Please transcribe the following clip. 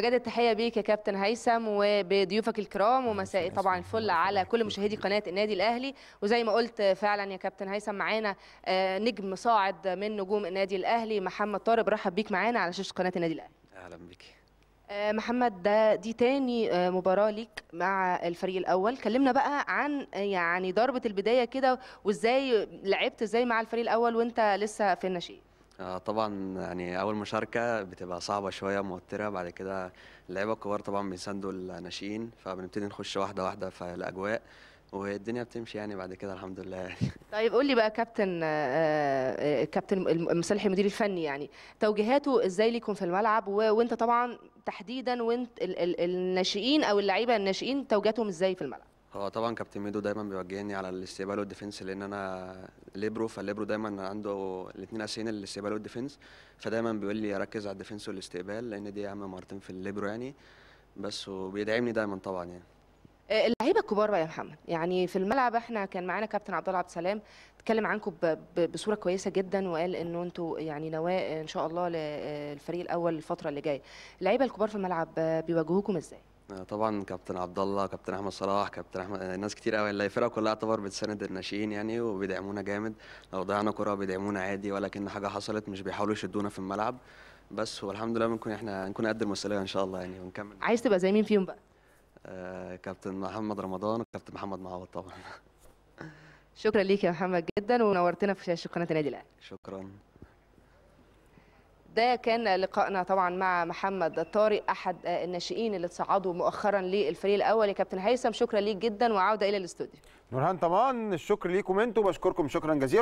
بجد التحيه بيك يا كابتن هيثم وبضيوفك الكرام ومساء طبعا الفل على كل مشاهدي قناه النادي الاهلي وزي ما قلت فعلا يا كابتن هيثم معانا آه، نجم صاعد من نجوم النادي الاهلي محمد طارق رحب بيك معانا على شاشه قناه النادي الاهلي اهلا بيك آه، محمد ده دي تاني آه، مباراة ليك مع الفريق الأول كلمنا بقى عن يعني ضربة البداية كده وإزاي لعبت إزاي مع الفريق الأول وأنت لسه في الناشئين آه، طبعا يعني اول مشاركه بتبقى صعبه شويه موتره بعد كده اللعيبه الكبار طبعا بيساندوا الناشئين فبنبتدي نخش واحده واحده في الاجواء والدنيا بتمشي يعني بعد كده الحمد لله يعني. طيب قول لي بقى كابتن آه، آه، كابتن مصالح المدير الفني يعني توجيهاته ازاي ليكم في الملعب وانت طبعا تحديدا وانت الناشئين او اللعيبه الناشئين توجيهاتهم ازاي في الملعب هو طبعا كابتن ميدو دايما بيوجهني على الاستقبال والديفنس لان انا ليبرو فالليبرو دايما عنده الاثنين اساسيين الاستقبال والديفنس فدايما بيقول لي ركز على الديفنس والاستقبال لان دي اهم مهارتين في الليبرو يعني بس وبيدعمني دايما طبعا يعني آه، اللعيبه الكبار بقى يا محمد يعني في الملعب احنا كان معانا كابتن عبد الله عبد السلام اتكلم عنكم بصوره كويسه جدا وقال انه انتوا يعني نواه ان شاء الله للفريق آه، الاول الفتره اللي جايه اللعيبه الكبار في الملعب آه، بيواجهوكم ازاي طبعا كابتن عبد الله كابتن احمد صلاح كابتن احمد ناس كتير قوي اللي الفرقه كلها تعتبر بتساند الناشئين يعني وبيدعمونا جامد لو ضيعنا كره بيدعمونا عادي ولكن حاجه حصلت مش بيحاولوا يشدونا في الملعب بس والحمد لله بنكون احنا نكون قد المسؤوليه ان شاء الله يعني ونكمل عايز تبقى زي مين فيهم بقى آه كابتن محمد رمضان وكابتن محمد معوض طبعا شكرا ليك يا محمد جدا ونورتنا في شاشه قناه النادي الاهلي شكرا ده كان لقائنا طبعا مع محمد طارق احد الناشئين اللي تصعدوا مؤخرا للفريق الاول يا كابتن هيثم شكرا ليك جدا وعوده الى الاستوديو نورهان طبعا الشكر ليكم انتم بشكركم شكرا جزيلا